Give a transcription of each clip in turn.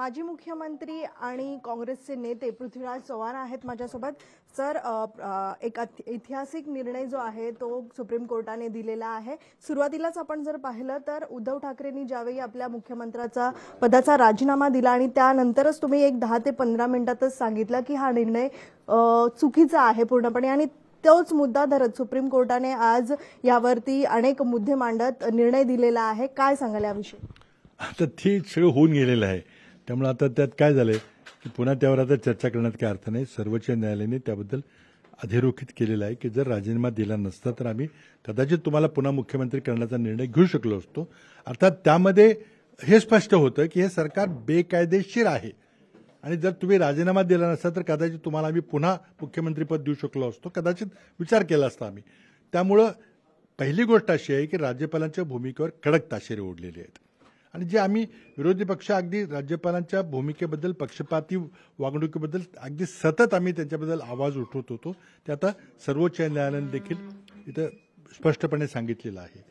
माजी मुख्यमंत्री आणि काँग्रेसचे नेते पृथ्वीराज चव्हाण आहेत माझ्यासोबत सर एक ऐतिहासिक निर्णय जो आहे तो सुप्रीम कोर्टाने दिलेला आहे सुरुवातीलाच आपण जर पाहिलं तर उद्धव ठाकरेंनी ज्यावेळी आपल्या मुख्यमंत्र्याचा पदाचा राजीनामा दिला आणि त्यानंतरच तुम्ही एक दहा ते पंधरा मिनिटातच सांगितलं की हा निर्णय चुकीचा आहे पूर्णपणे आणि तोच मुद्दा धरत सुप्रीम कोर्टाने आज यावरती अनेक मुद्दे मांडत निर्णय दिलेला आहे काय सांगाल याविषयी आता ठीक सगळं होऊन गेलेलं आहे त्यामुळे आता त्यात काय झालंय की पुन्हा त्यावर आता चर्चा करण्यात काय अर्थ नाही सर्वोच्च न्यायालयाने त्याबद्दल अधिरोखित केलेलं आहे की जर राजीनामा दिला नसता तर आम्ही कदाचित तुम्हाला पुन्हा मुख्यमंत्री करण्याचा निर्णय घेऊ शकलो असतो अर्थात त्यामध्ये हे स्पष्ट होतं की हे सरकार बेकायदेशीर आहे आणि जर तुम्ही राजीनामा दिला नसता तर कदाचित तुम्हाला आम्ही पुन्हा मुख्यमंत्रीपद देऊ शकलो असतो कदाचित विचार केला असता आम्ही त्यामुळं पहिली गोष्ट अशी आहे की राज्यपालांच्या भूमिकेवर कडक ताशेरे ओढलेली आहेत आणि जे आम्ही विरोधी पक्ष अगदी राज्यपालांच्या भूमिकेबद्दल पक्षपाती वागणुकीबद्दल अगदी सतत आम्ही त्यांच्याबद्दल आवाज उठवत होतो ते आता सर्वोच्च न्यायालयाने देखील इथं स्पष्टपणे सांगितलेलं आहे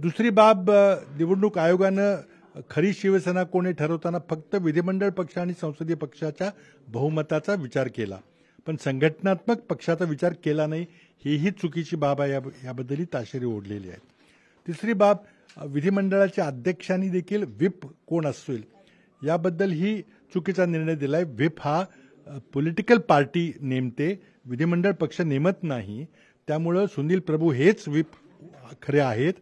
दुसरी बाब निवडणूक आयोगानं खरी शिवसेना कोणी ठरवताना फक्त विधिमंडळ पक्ष आणि संसदीय पक्षाच्या बहुमताचा विचार केला पण संघटनात्मक पक्षाचा विचार केला नाही हीही चुकीची बाब आहे याबद्दलही ताशेरी ओढलेली आहे तिसरी बाब विधिमंडळाच्या अध्यक्षांनी देखील व्हीप कोण असेल याबद्दल ही चुकीचा निर्णय दिलाय विप व्हीप हा पॉलिटिकल पार्टी नेमते विधिमंडळ पक्ष नेमत नाही त्यामुळं सुनील प्रभू हेच व्हीप खरे आहेत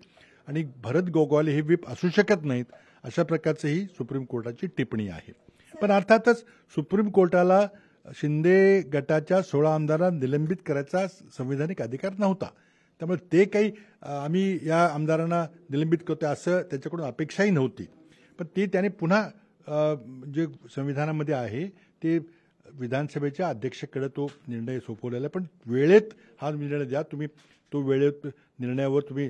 आणि भरत गोगवाले हे व्हीप असू शकत नाहीत अशा प्रकारचं ही सुप्रीम कोर्टाची टिप्पणी आहे पण अर्थातच सुप्रीम कोर्टाला शिंदे गटाच्या सोळा आमदारांना निलंबित करायचा संवैधानिक अधिकार नव्हता त्यामुळे ते काही आम्ही या आमदारांना निलंबित करतोय असं त्याच्याकडून अपेक्षाही नव्हती पण ते त्याने पुन्हा जे संविधानामध्ये आहे ते विधानसभेच्या अध्यक्षाकडे तो निर्णय सोपवलेला आहे पण वेळेत हा निर्णय द्या तुम्ही तो वेळेत निर्णयावर तुम्ही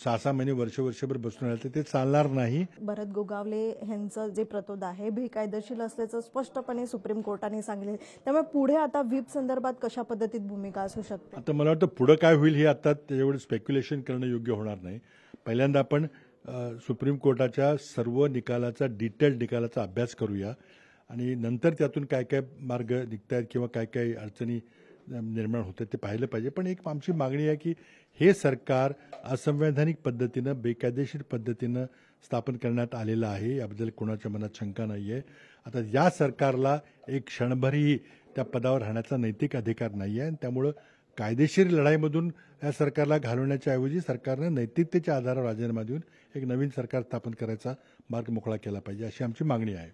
सहा सहा महिने वर्ष वर्षभर बसून राहिले ते चालणार नाही भरत गोगावले यांचं जे प्रतोद आहे बेकायदेशीर असल्याचं स्पष्टपणे सुप्रीम कोर्टाने सांगितले त्यामुळे पुढे आता व्हीप संदर्भात कशा पद्धतीत भूमिका असू शकते आता मला वाटतं पुढे काय होईल हे आता त्याच्यावर स्पेक्युलेशन करणं योग्य होणार नाही पहिल्यांदा आपण सुप्रीम कोर्टाच्या सर्व निकालाचा डिटेल निकालाचा अभ्यास करूया आणि नंतर त्यातून काय काय मार्ग निघत आहेत किंवा काय काय अडचणी निर्माण होते ते पाहिलं पाहिजे पण एक आमची मागणी आहे की हे सरकार असंवैधानिक पद्धतीनं बेकायदेशीर पद्धतीनं स्थापन करण्यात आलेलं आहे याबद्दल कोणाच्या मनात शंका नाही आहे आता या सरकारला एक क्षणभरही त्या पदावर राहण्याचा नैतिक अधिकार नाही आहे आणि त्यामुळं कायदेशीर लढाईमधून या सरकारला घालवण्याच्या ऐवजी सरकारनं नैतिकतेच्या आधारावर राजीनामा देऊन एक नवीन सरकार स्थापन करायचा मार्ग मोकळा केला पाहिजे अशी आमची मागणी आहे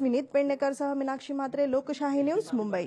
विनीत पेडणेकर मीनाक्षी मात्रे लोकशाही न्यूज मुंबई